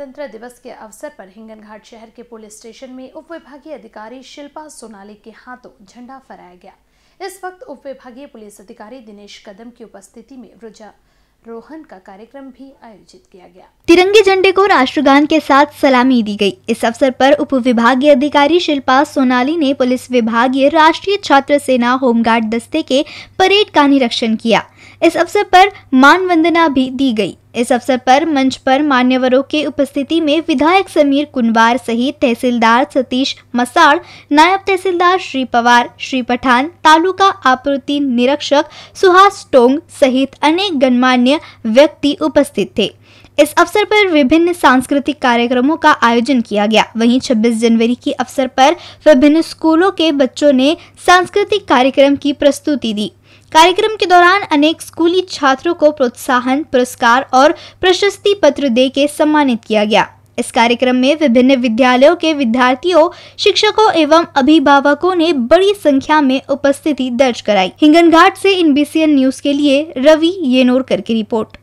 गणतंत्र दिवस के अवसर पर हिंगनघाट शहर के पुलिस स्टेशन में उप विभागीय अधिकारी शिल्पा सोनाली के हाथों झंडा फहराया गया इस वक्त उप विभागीय पुलिस अधिकारी दिनेश कदम की उपस्थिति में रुझा रोहन का कार्यक्रम भी आयोजित किया गया तिरंगे झंडे को राष्ट्रगान के साथ सलामी दी गई इस अवसर पर उप विभागीय अधिकारी शिल्पा सोनाली ने पुलिस विभागीय राष्ट्रीय छात्र सेना होमगार्ड दस्ते के परेड का निरीक्षण किया इस अवसर पर मान वंदना भी दी गई इस अवसर पर मंच पर मान्यवरों के उपस्थिति में विधायक समीर कुनवार सहित तहसीलदार सतीश मसाड़ नायब तहसीलदार श्री पवार श्री पठान तालुका आपूर्ति निरीक्षक सुहास टोंग सहित अनेक गणमान्य व्यक्ति उपस्थित थे इस अवसर पर विभिन्न सांस्कृतिक कार्यक्रमों का आयोजन किया गया वहीं 26 जनवरी के अवसर पर विभिन्न स्कूलों के बच्चों ने सांस्कृतिक कार्यक्रम की प्रस्तुति दी कार्यक्रम के दौरान अनेक स्कूली छात्रों को प्रोत्साहन पुरस्कार और प्रशस्ति पत्र दे के सम्मानित किया गया इस कार्यक्रम में विभिन्न विद्यालयों के विद्यार्थियों शिक्षकों एवं अभिभावकों ने बड़ी संख्या में उपस्थिति दर्ज कराई हिंगन घाट से इन न्यूज के लिए रवि येनोरकर की रिपोर्ट